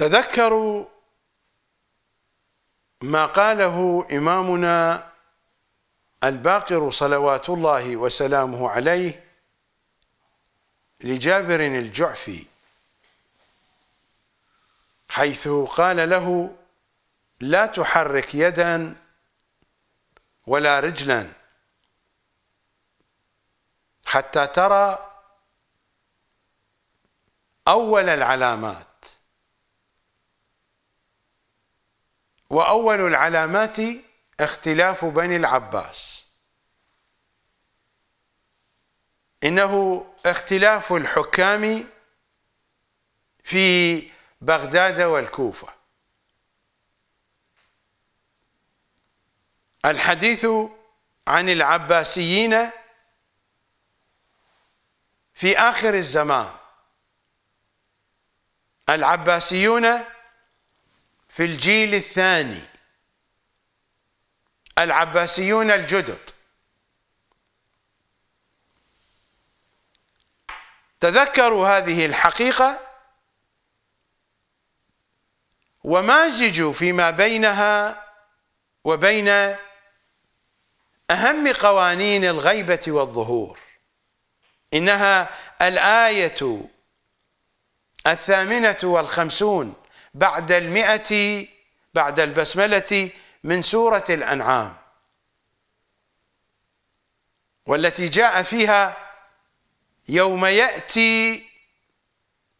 تذكروا ما قاله إمامنا الباقر صلوات الله وسلامه عليه لجابر الجعفي حيث قال له لا تحرك يدا ولا رجلا حتى ترى أول العلامات وأول العلامات اختلاف بني العباس إنه اختلاف الحكام في بغداد والكوفة الحديث عن العباسيين في آخر الزمان العباسيون في الجيل الثاني العباسيون الجدد تذكروا هذه الحقيقة ومازجوا فيما بينها وبين أهم قوانين الغيبة والظهور إنها الآية الثامنة والخمسون بعد المئة بعد البسملة من سورة الأنعام والتي جاء فيها يوم يأتي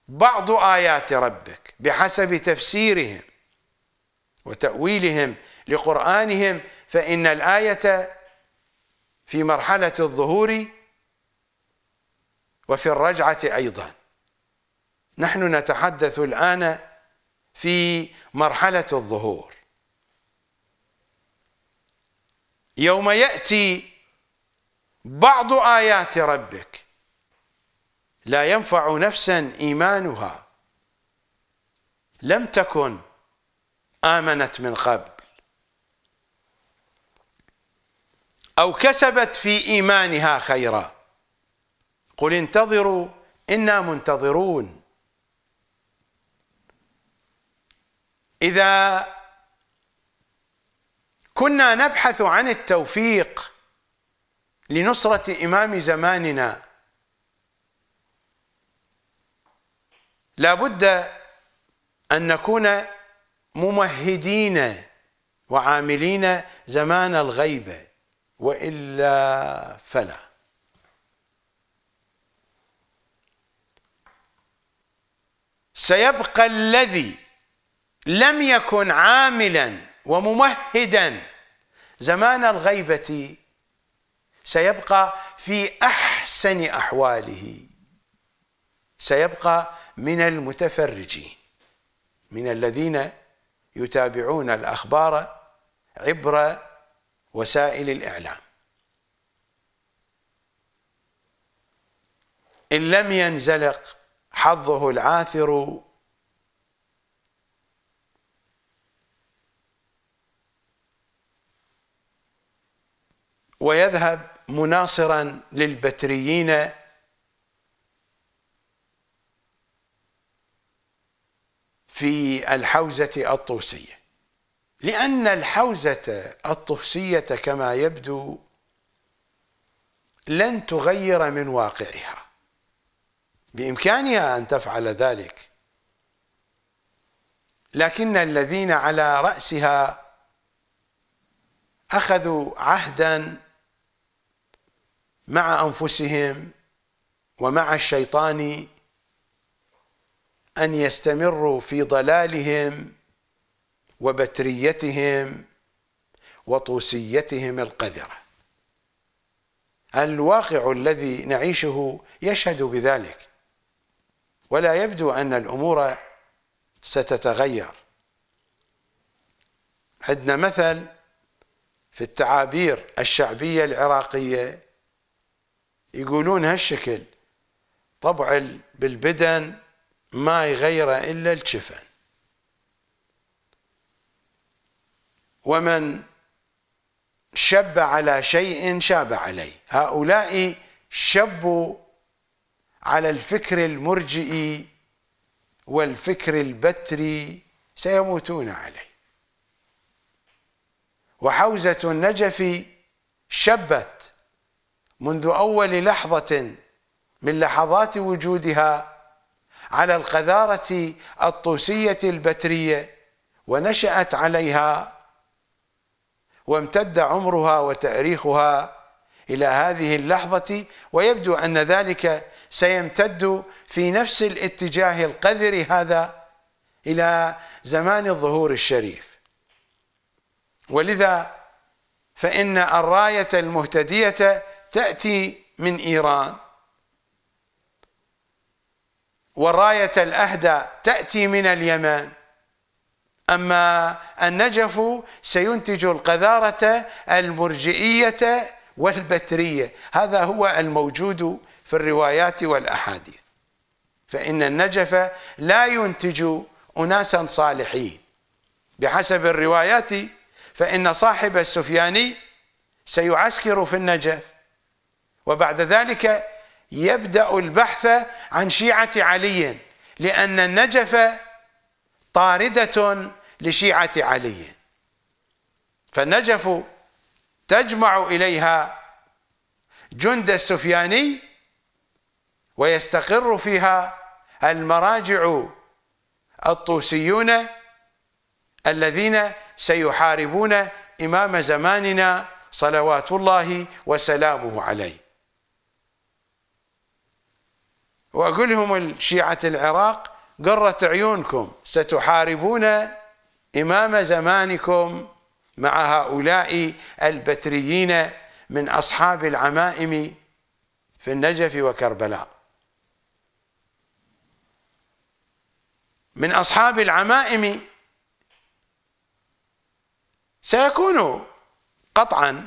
بعض آيات ربك بحسب تفسيرهم وتأويلهم لقرآنهم فإن الآية في مرحلة الظهور وفي الرجعة أيضا نحن نتحدث الآن في مرحلة الظهور يوم يأتي بعض آيات ربك لا ينفع نفسا إيمانها لم تكن آمنت من قبل أو كسبت في إيمانها خيرا قل انتظروا إنا منتظرون إذا كنا نبحث عن التوفيق لنصرة إمام زماننا لابد أن نكون ممهدين وعاملين زمان الغيبة وإلا فلا سيبقى الذي لم يكن عاملا وممهدا زمان الغيبة سيبقى في أحسن أحواله سيبقى من المتفرجين من الذين يتابعون الأخبار عبر وسائل الإعلام إن لم ينزلق حظه العاثر ويذهب مناصرا للبتريين في الحوزة الطوسية لأن الحوزة الطوسية كما يبدو لن تغير من واقعها بإمكانها أن تفعل ذلك لكن الذين على رأسها أخذوا عهدا مع انفسهم ومع الشيطان ان يستمروا في ضلالهم وبتريتهم وطوسيتهم القذره الواقع الذي نعيشه يشهد بذلك ولا يبدو ان الامور ستتغير عندنا مثل في التعابير الشعبيه العراقيه يقولون هالشكل طبع بالبدن ما يغيره إلا الجفن ومن شب على شيء شاب عليه هؤلاء شبوا على الفكر المرجئي والفكر البتري سيموتون عليه وحوزة النجفي شبت منذ أول لحظة من لحظات وجودها على القذارة الطوسية البترية ونشأت عليها وامتد عمرها وتأريخها إلى هذه اللحظة ويبدو أن ذلك سيمتد في نفس الاتجاه القذر هذا إلى زمان الظهور الشريف ولذا فإن الراية المهتدية تأتي من إيران وراية الأهدى تأتي من اليمن أما النجف سينتج القذارة المرجئية والبترية هذا هو الموجود في الروايات والأحاديث فإن النجف لا ينتج أناسا صالحين بحسب الروايات فإن صاحب السفياني سيعسكر في النجف وبعد ذلك يبدأ البحث عن شيعة علي لأن النجف طاردة لشيعة علي فالنجف تجمع إليها جند السفياني ويستقر فيها المراجع الطوسيون الذين سيحاربون إمام زماننا صلوات الله وسلامه عليه وأقولهم لهم العراق قرت عيونكم ستحاربون إمام زمانكم مع هؤلاء البتريين من أصحاب العمائم في النجف وكربلاء من أصحاب العمائم سيكون قطعاً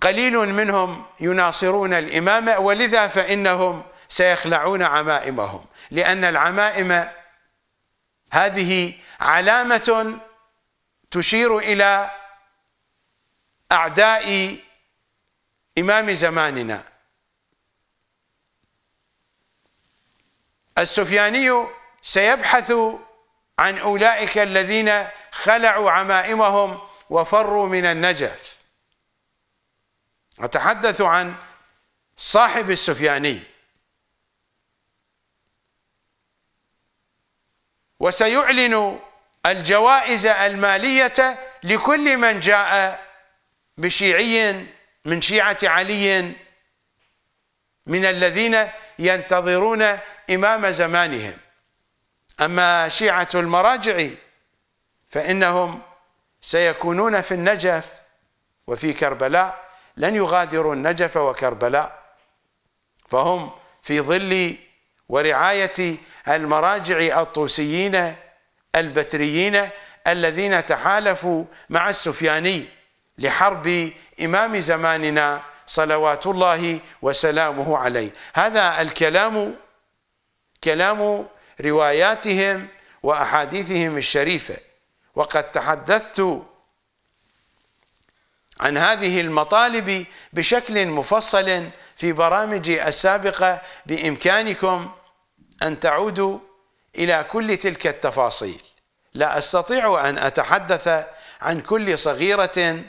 قليل منهم يناصرون الإمامة ولذا فإنهم سيخلعون عمائمهم لأن العمائم هذه علامة تشير إلى أعداء إمام زماننا السفياني سيبحث عن أولئك الذين خلعوا عمائمهم وفروا من النجف أتحدث عن صاحب السفياني وسيعلن الجوائز المالية لكل من جاء بشيعي من شيعة علي من الذين ينتظرون إمام زمانهم أما شيعة المراجع فإنهم سيكونون في النجف وفي كربلاء لن يغادروا النجف وكربلاء فهم في ظل ورعاية المراجع الطوسيين البتريين الذين تحالفوا مع السفياني لحرب إمام زماننا صلوات الله وسلامه عليه هذا الكلام كلام رواياتهم وأحاديثهم الشريفة وقد تحدثت عن هذه المطالب بشكل مفصل في برامجي السابقة بإمكانكم أن تعودوا إلى كل تلك التفاصيل لا أستطيع أن أتحدث عن كل صغيرة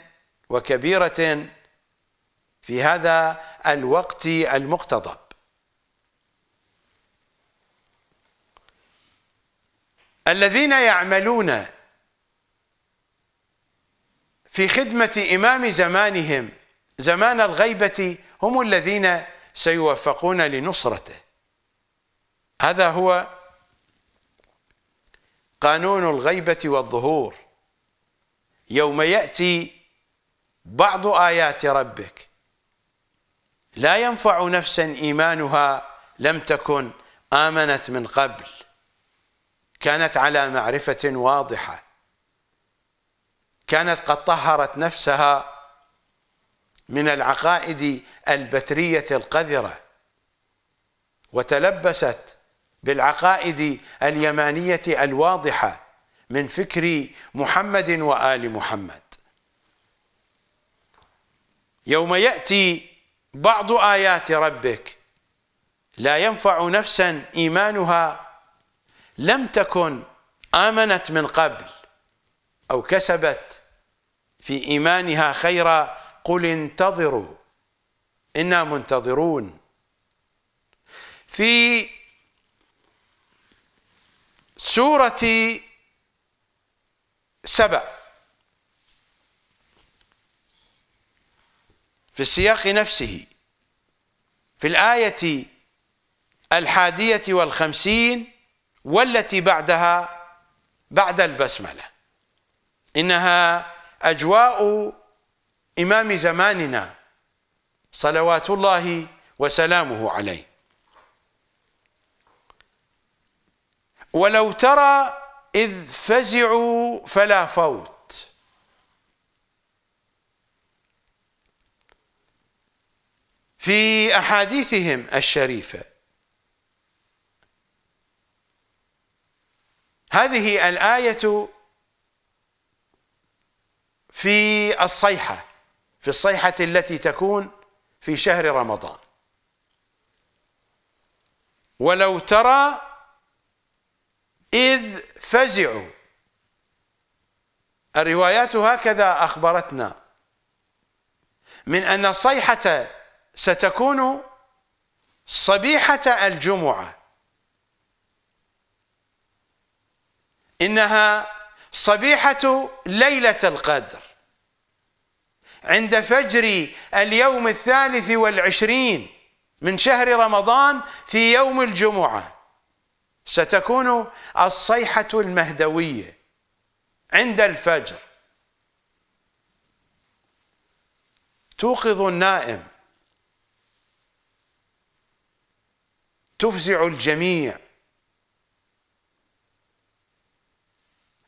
وكبيرة في هذا الوقت المقتضب الذين يعملون في خدمة إمام زمانهم زمان الغيبة هم الذين سيوفقون لنصرته هذا هو قانون الغيبة والظهور يوم يأتي بعض آيات ربك لا ينفع نفسا إيمانها لم تكن آمنت من قبل كانت على معرفة واضحة كانت قد طهرت نفسها من العقائد البترية القذرة وتلبست بالعقائد اليمانية الواضحة من فكر محمد وآل محمد يوم يأتي بعض آيات ربك لا ينفع نفسا إيمانها لم تكن آمنت من قبل أو كسبت في إيمانها خيرا قل انتظروا إنا منتظرون في سورة سبع في السياق نفسه في الآية الحادية والخمسين والتي بعدها بعد البسمله إنها أجواء إمام زماننا صلوات الله وسلامه عليه ولو ترى إذ فزعوا فلا فوت في أحاديثهم الشريفة هذه الآية في الصيحة في الصيحة التي تكون في شهر رمضان ولو ترى إذ فزعوا الروايات هكذا أخبرتنا من أن الصيحة ستكون صبيحة الجمعة إنها صبيحة ليلة القدر عند فجر اليوم الثالث والعشرين من شهر رمضان في يوم الجمعة ستكون الصيحة المهدوية عند الفجر توقظ النائم تفزع الجميع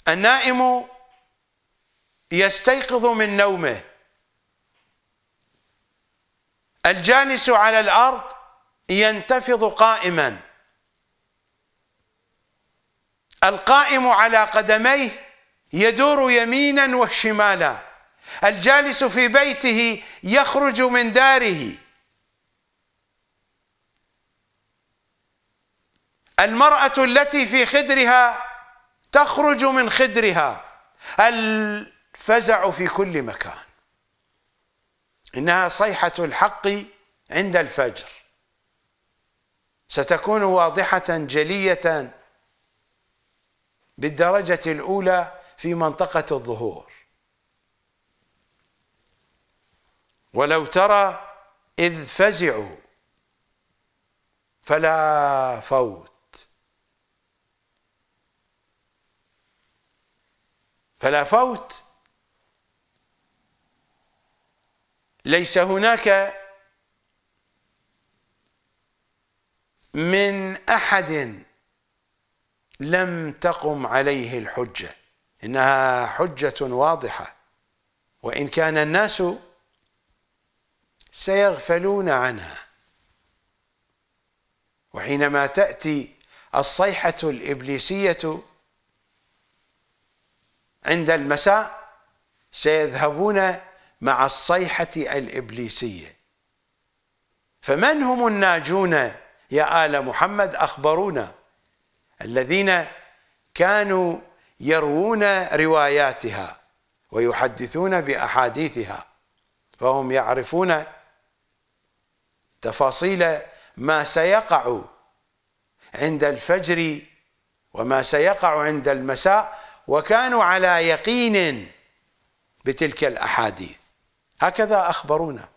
النائم يستيقظ من نومه الجالس على الأرض ينتفض قائما القائم على قدميه يدور يمينا وشمالا الجالس في بيته يخرج من داره المرأة التي في خدرها تخرج من خدرها الفزع في كل مكان إنها صيحة الحق عند الفجر ستكون واضحة جلية بالدرجة الأولى في منطقة الظهور ولو ترى إذ فزعوا فلا فوت فلا فوت ليس هناك من احد لم تقم عليه الحجه انها حجه واضحه وان كان الناس سيغفلون عنها وحينما تاتي الصيحه الابليسيه عند المساء سيذهبون مع الصيحة الإبليسية فمن هم الناجون يا آل محمد أخبرونا الذين كانوا يروون رواياتها ويحدثون بأحاديثها فهم يعرفون تفاصيل ما سيقع عند الفجر وما سيقع عند المساء وكانوا على يقين بتلك الأحاديث هكذا أخبرونا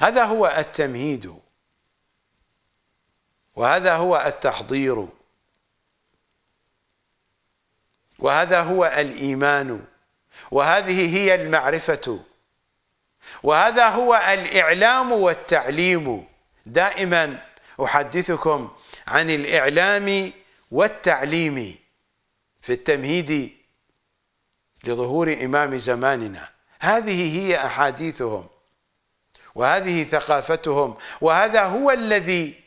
هذا هو التمهيد وهذا هو التحضير وهذا هو الإيمان وهذه هي المعرفة وهذا هو الإعلام والتعليم دائما أحدثكم عن الإعلام والتعليم في التمهيد لظهور إمام زماننا هذه هي أحاديثهم وهذه ثقافتهم وهذا هو الذي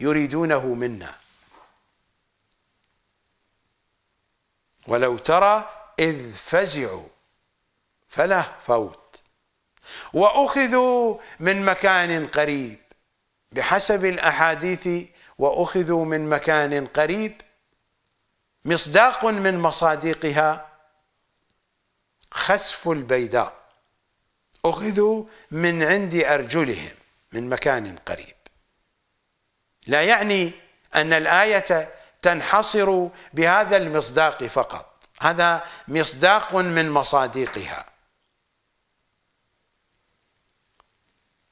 يريدونه منا ولو ترى إذ فزعوا فلا فوت وأخذوا من مكان قريب بحسب الأحاديث وأخذوا من مكان قريب مصداق من مصادقها خسف البيداء أخذوا من عند أرجلهم من مكان قريب لا يعني أن الآية تنحصر بهذا المصداق فقط هذا مصداق من مصادقها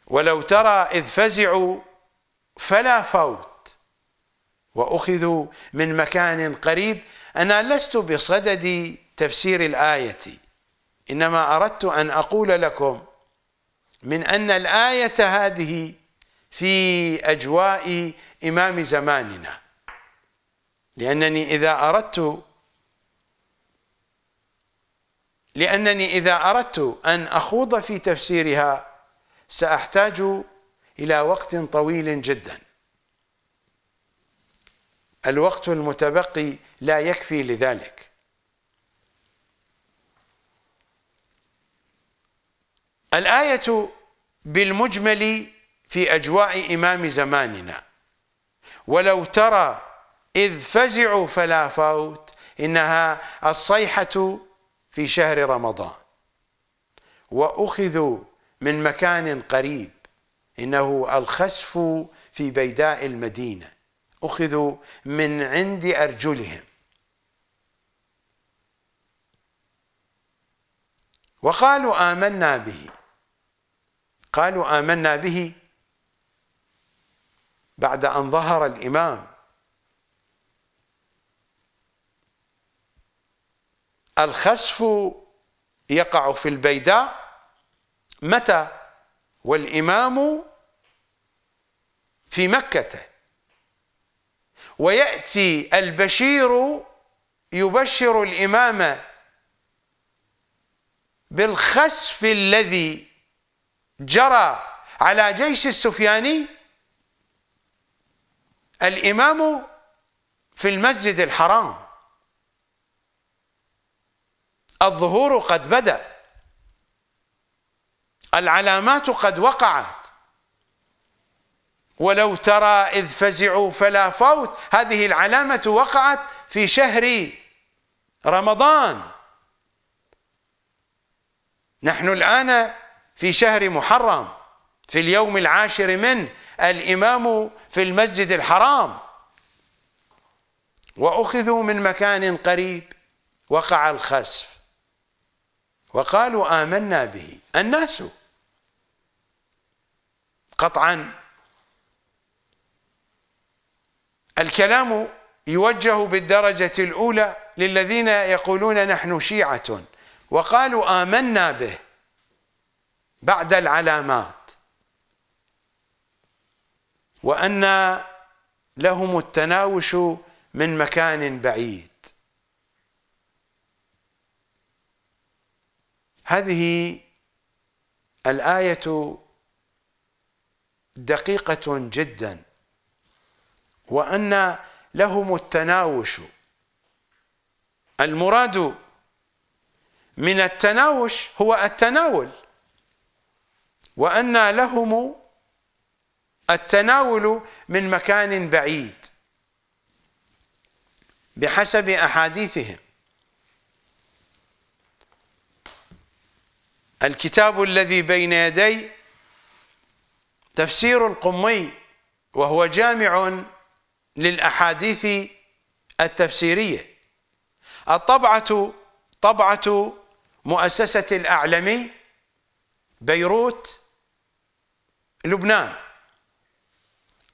ولو ترى إذ فزعوا فلا فوت وأخذوا من مكان قريب أنا لست بصدد تفسير الآية إنما أردت أن أقول لكم من أن الآية هذه في أجواء إمام زماننا لأنني إذا أردت لأنني إذا أردت أن أخوض في تفسيرها سأحتاج إلى وقت طويل جدا الوقت المتبقي لا يكفي لذلك الآية بالمجمل في أجواء إمام زماننا ولو ترى إذ فزعوا فلا فوت إنها الصيحة في شهر رمضان وأخذوا من مكان قريب إنه الخسف في بيداء المدينة أخذوا من عند أرجلهم وقالوا آمنا به قالوا آمنا به بعد أن ظهر الإمام الخسف يقع في البيداء متى والإمام في مكة ويأتي البشير يبشر الإمام بالخسف الذي جرى على جيش السفياني الامام في المسجد الحرام الظهور قد بدأ العلامات قد وقعت ولو ترى إذ فزعوا فلا فوت هذه العلامة وقعت في شهر رمضان نحن الآن في شهر محرم في اليوم العاشر منه الإمام في المسجد الحرام وأخذوا من مكان قريب وقع الخسف وقالوا آمنا به الناس قطعا الكلام يوجه بالدرجة الأولى للذين يقولون نحن شيعة وقالوا آمنا به بعد العلامات وأن لهم التناوش من مكان بعيد هذه الآية دقيقة جدا وأن لهم التناوش المراد من التناوش هو التناول وأن لهم التناول من مكان بعيد بحسب أحاديثهم الكتاب الذي بين يدي تفسير القمي وهو جامع للأحاديث التفسيرية الطبعة طبعة مؤسسة الأعلمي بيروت لبنان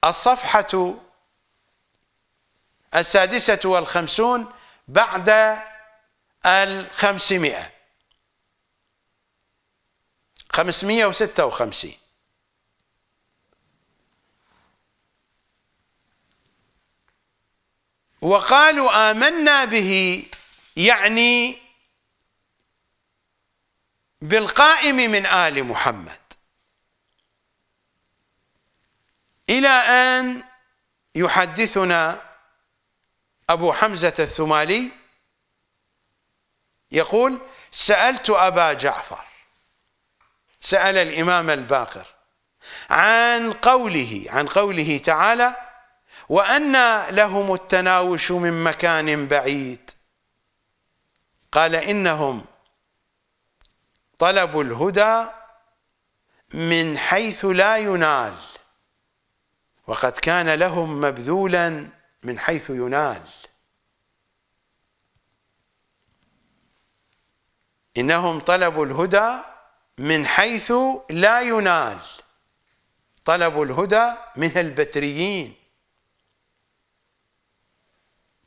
الصفحة السادسة والخمسون بعد الخمسمائة خمسمائة وستة وخمسين وقالوا آمنا به يعني بالقائم من آل محمد إلى أن يحدثنا أبو حمزة الثمالي يقول سألت أبا جعفر سأل الإمام الباقر عن قوله عن قوله تعالى وأن لهم التناوش من مكان بعيد قال إنهم طلبوا الهدى من حيث لا ينال وقد كان لهم مبذولا من حيث ينال إنهم طلبوا الهدى من حيث لا ينال طلبوا الهدى من البتريين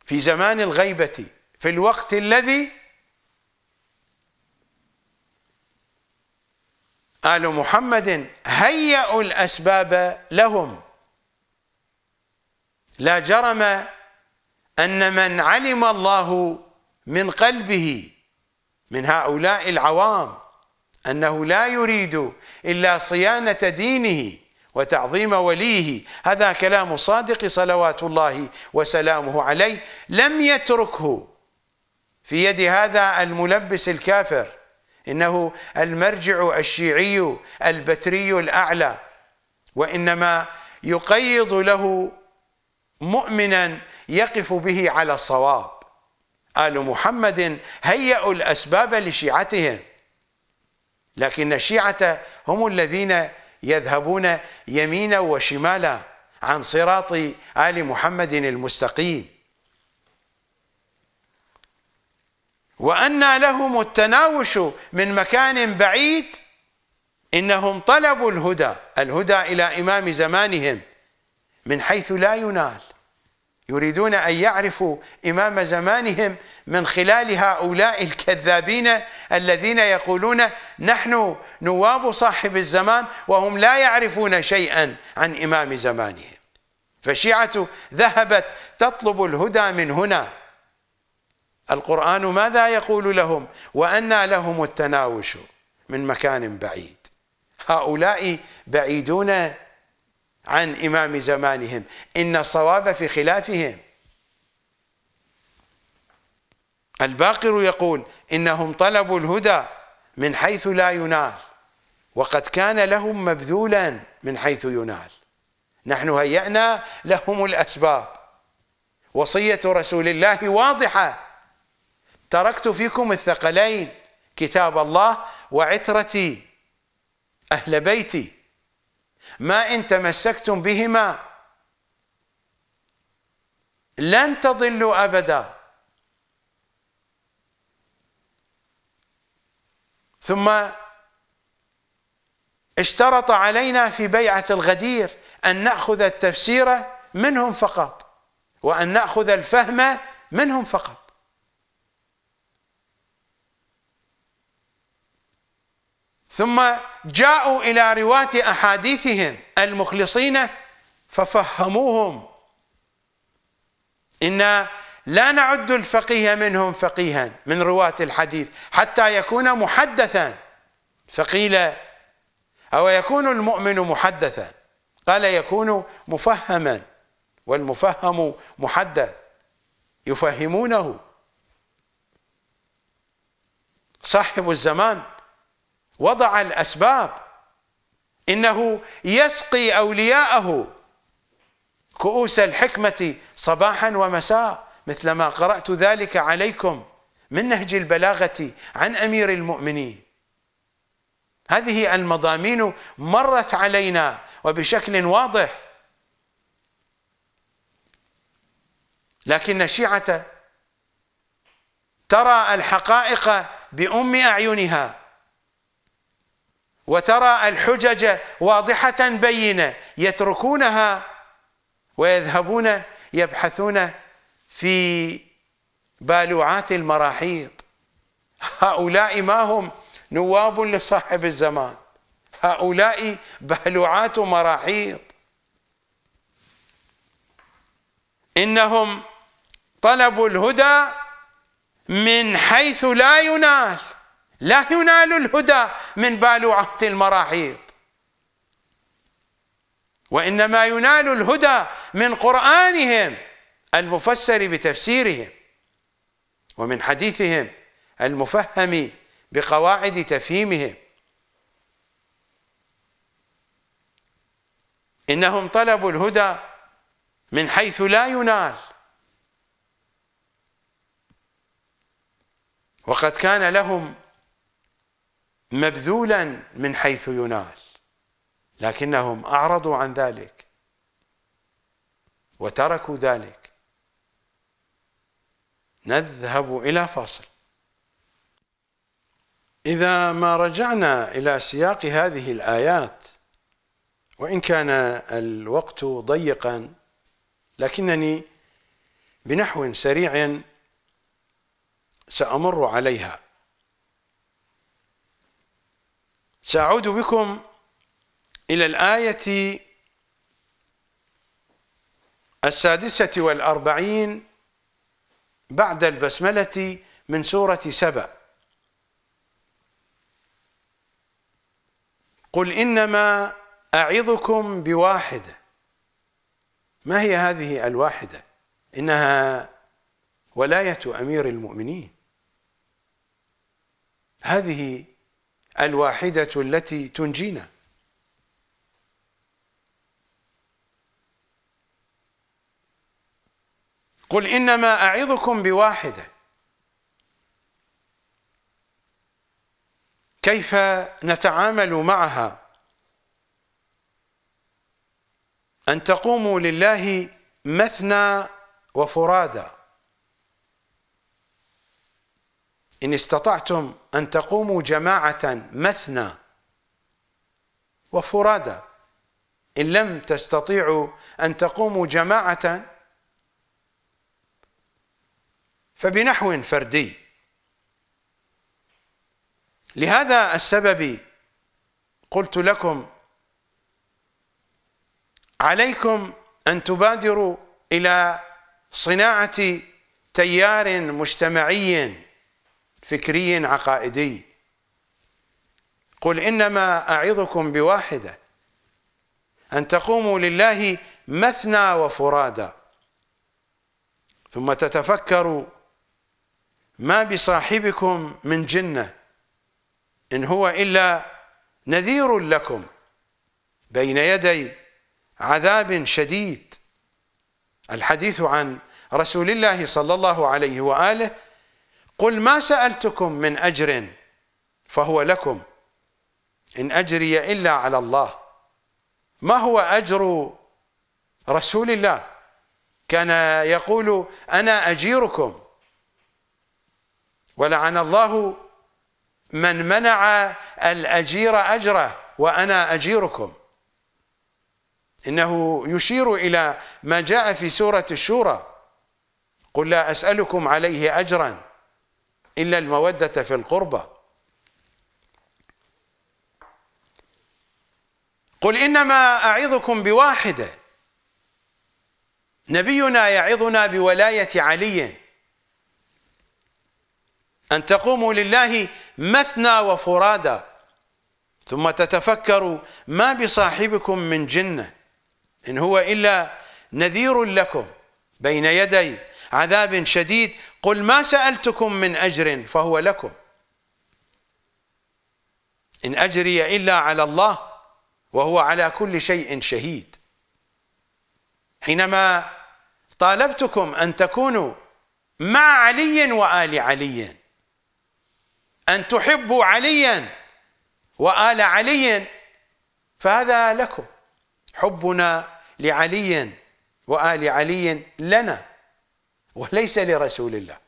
في زمان الغيبة في الوقت الذي آل محمد هيأوا الأسباب لهم لا جرم أن من علم الله من قلبه من هؤلاء العوام أنه لا يريد إلا صيانة دينه وتعظيم وليه هذا كلام الصادق صلوات الله وسلامه عليه لم يتركه في يد هذا الملبس الكافر إنه المرجع الشيعي البتري الأعلى وإنما يقيض له مؤمنا يقف به على الصواب آل محمد هيأوا الأسباب لشيعتهم لكن الشيعة هم الذين يذهبون يمينا وشمالا عن صراط آل محمد المستقيم وأنى لهم التناوش من مكان بعيد إنهم طلبوا الهدى الهدى إلى إمام زمانهم من حيث لا ينال يريدون أن يعرفوا إمام زمانهم من خلال هؤلاء الكذابين الذين يقولون نحن نواب صاحب الزمان وهم لا يعرفون شيئا عن إمام زمانهم فالشيعة ذهبت تطلب الهدى من هنا القرآن ماذا يقول لهم وأنى لهم التناوش من مكان بعيد هؤلاء بعيدون عن إمام زمانهم إن الصواب في خلافهم الباقر يقول إنهم طلبوا الهدى من حيث لا ينال وقد كان لهم مبذولا من حيث ينال نحن هيأنا لهم الأسباب وصية رسول الله واضحة تركت فيكم الثقلين كتاب الله وعترتي أهل بيتي ما إن تمسكتم بهما لن تضلوا أبدا ثم اشترط علينا في بيعة الغدير أن نأخذ التفسير منهم فقط وأن نأخذ الفهم منهم فقط ثم جاءوا إلى رواة أحاديثهم المخلصين ففهموهم إن لا نعد الفقيه منهم فقيها من رواة الحديث حتى يكون محدثا فقيل أو يكون المؤمن محدثا قال يكون مفهما والمفهم محدث يفهمونه صاحب الزمان وضع الأسباب إنه يسقي أولياءه كؤوس الحكمة صباحا ومساء مثل ما قرأت ذلك عليكم من نهج البلاغة عن أمير المؤمنين هذه المضامين مرت علينا وبشكل واضح لكن الشيعة ترى الحقائق بأم أعينها وترى الحجج واضحة بينة يتركونها ويذهبون يبحثون في بالوعات المراحيض هؤلاء ما هم نواب لصاحب الزمان هؤلاء بالوعات مراحيض انهم طلبوا الهدى من حيث لا ينال لا ينال الهدى من بالوعة المراحيض وإنما ينال الهدى من قرآنهم المفسر بتفسيرهم ومن حديثهم المفهم بقواعد تفهيمهم إنهم طلبوا الهدى من حيث لا ينال وقد كان لهم مبذولا من حيث ينال لكنهم أعرضوا عن ذلك وتركوا ذلك نذهب إلى فاصل إذا ما رجعنا إلى سياق هذه الآيات وإن كان الوقت ضيقا لكنني بنحو سريع سأمر عليها سأعود بكم إلى الآية السادسة والأربعين بعد البسملة من سورة سبأ قل إنما أعظكم بواحدة ما هي هذه الواحدة إنها ولاية أمير المؤمنين هذه الواحدة التي تنجينا قل إنما أعظكم بواحدة كيف نتعامل معها أن تقوموا لله مثنى وفرادى إن استطعتم أن تقوموا جماعة مثنى وفرادى إن لم تستطيعوا أن تقوموا جماعة فبنحو فردي لهذا السبب قلت لكم عليكم أن تبادروا إلى صناعة تيار مجتمعي فكري عقائدي قل إنما أعظكم بواحدة أن تقوموا لله مثنى وفرادى ثم تتفكروا ما بصاحبكم من جنة إن هو إلا نذير لكم بين يدي عذاب شديد الحديث عن رسول الله صلى الله عليه وآله قل ما سألتكم من أجر فهو لكم إن أجري إلا على الله ما هو أجر رسول الله كان يقول أنا أجيركم ولعن الله من منع الأجير أجره وأنا أجيركم إنه يشير إلى ما جاء في سورة الشورى قل لا أسألكم عليه أجراً إلا المودة في القربة قل إنما أعظكم بواحدة نبينا يعظنا بولاية علي أن تقوموا لله مثنى وفرادى ثم تتفكروا ما بصاحبكم من جنة إن هو إلا نذير لكم بين يدي عذاب شديد قل ما سألتكم من أجر فهو لكم إن أجري إلا على الله وهو على كل شيء شهيد حينما طالبتكم أن تكونوا مع علي وآل علي أن تحبوا عليا وآل علي فهذا لكم حبنا لعلي وآل علي لنا وليس لرسول الله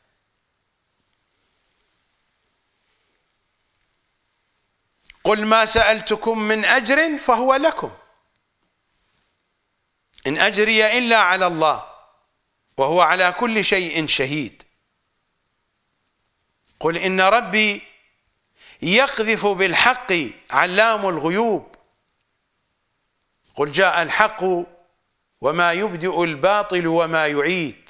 قل ما سألتكم من أجر فهو لكم إن أجري إلا على الله وهو على كل شيء شهيد قل إن ربي يقذف بالحق علام الغيوب قل جاء الحق وما يبدئ الباطل وما يعيد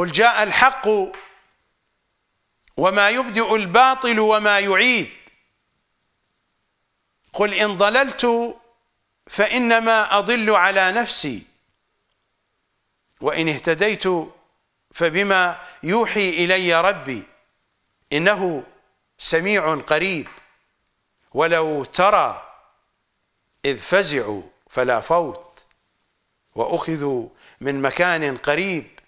قل جاء الحق وما يبدئ الباطل وما يعيد قل إن ضللت فإنما أضل على نفسي وإن اهتديت فبما يوحي إلي ربي إنه سميع قريب ولو ترى إذ فزعوا فلا فوت وأخذوا من مكان قريب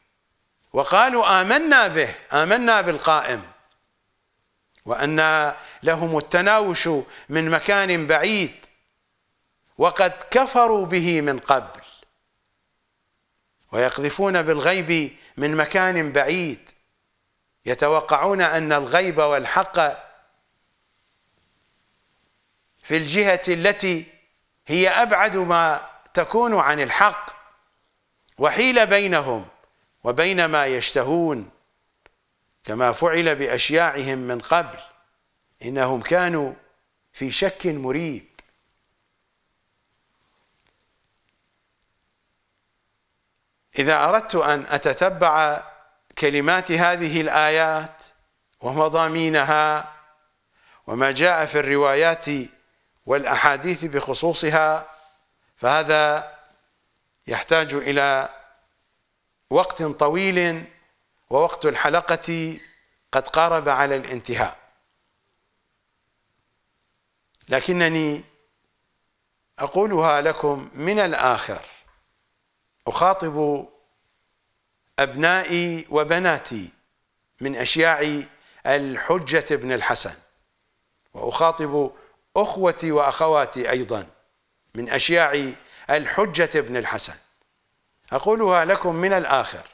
وقالوا آمنا به آمنا بالقائم وأن لهم التناوش من مكان بعيد وقد كفروا به من قبل ويقذفون بالغيب من مكان بعيد يتوقعون أن الغيب والحق في الجهة التي هي أبعد ما تكون عن الحق وحيل بينهم وبين ما يشتهون كما فعل بأشياعهم من قبل إنهم كانوا في شك مريب إذا أردت أن أتتبع كلمات هذه الآيات ومضامينها وما جاء في الروايات والأحاديث بخصوصها فهذا يحتاج إلى وقت طويل ووقت الحلقة قد قارب على الانتهاء لكنني أقولها لكم من الآخر أخاطب أبنائي وبناتي من أشياع الحجة بن الحسن وأخاطب أخوتي وأخواتي أيضا من أشياع الحجة بن الحسن أقولها لكم من الآخر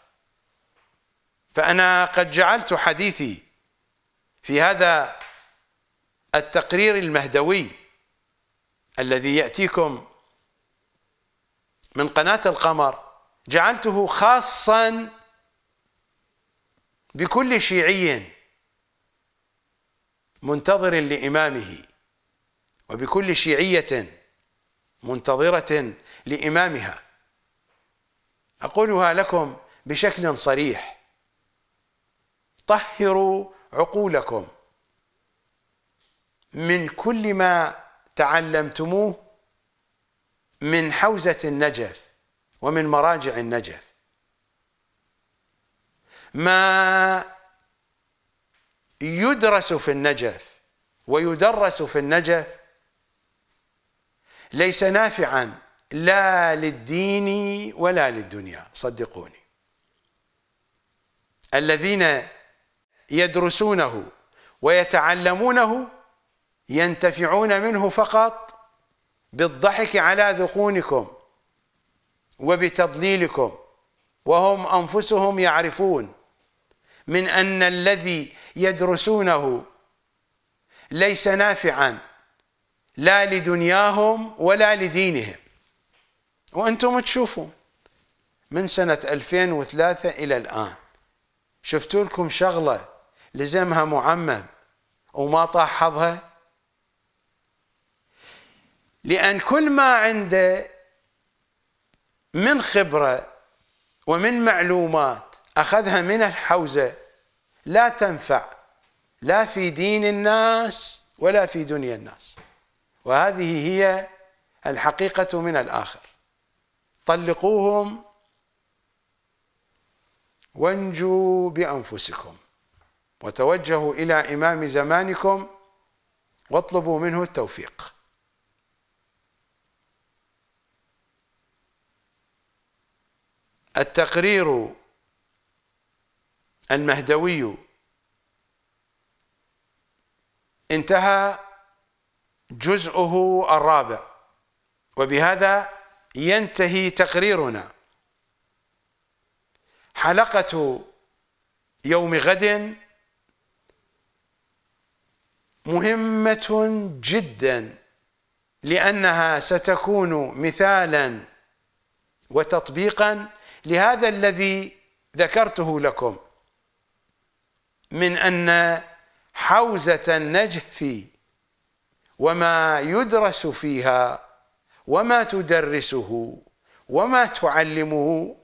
فأنا قد جعلت حديثي في هذا التقرير المهدوي الذي يأتيكم من قناة القمر جعلته خاصا بكل شيعي منتظر لإمامه وبكل شيعية منتظرة لإمامها اقولها لكم بشكل صريح طهروا عقولكم من كل ما تعلمتموه من حوزه النجف ومن مراجع النجف ما يدرس في النجف ويدرس في النجف ليس نافعا لا للدين ولا للدنيا صدقوني الذين يدرسونه ويتعلمونه ينتفعون منه فقط بالضحك على ذقونكم وبتضليلكم وهم أنفسهم يعرفون من أن الذي يدرسونه ليس نافعا لا لدنياهم ولا لدينهم وانتم تشوفون من سنة 2003 إلى الآن شفتوا لكم شغلة لزمها معمم وما طاح حظها لأن كل ما عنده من خبرة ومن معلومات أخذها من الحوزة لا تنفع لا في دين الناس ولا في دنيا الناس وهذه هي الحقيقة من الآخر طلقوهم وانجوا بانفسكم وتوجهوا الى امام زمانكم واطلبوا منه التوفيق التقرير المهدوي انتهى جزءه الرابع وبهذا ينتهي تقريرنا حلقة يوم غد مهمة جدا لأنها ستكون مثالا وتطبيقا لهذا الذي ذكرته لكم من أن حوزة النجف وما يدرس فيها وما تدرسه وما تعلمه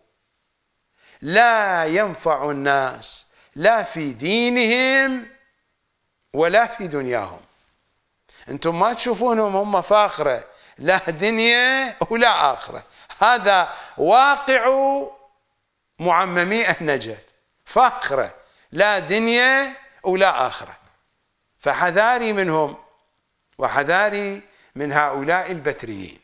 لا ينفع الناس لا في دينهم ولا في دنياهم انتم ما تشوفونهم هم فاخره لا دنيا ولا اخره هذا واقع معممي النجف فاخره لا دنيا ولا اخره فحذاري منهم وحذاري من هؤلاء البتريين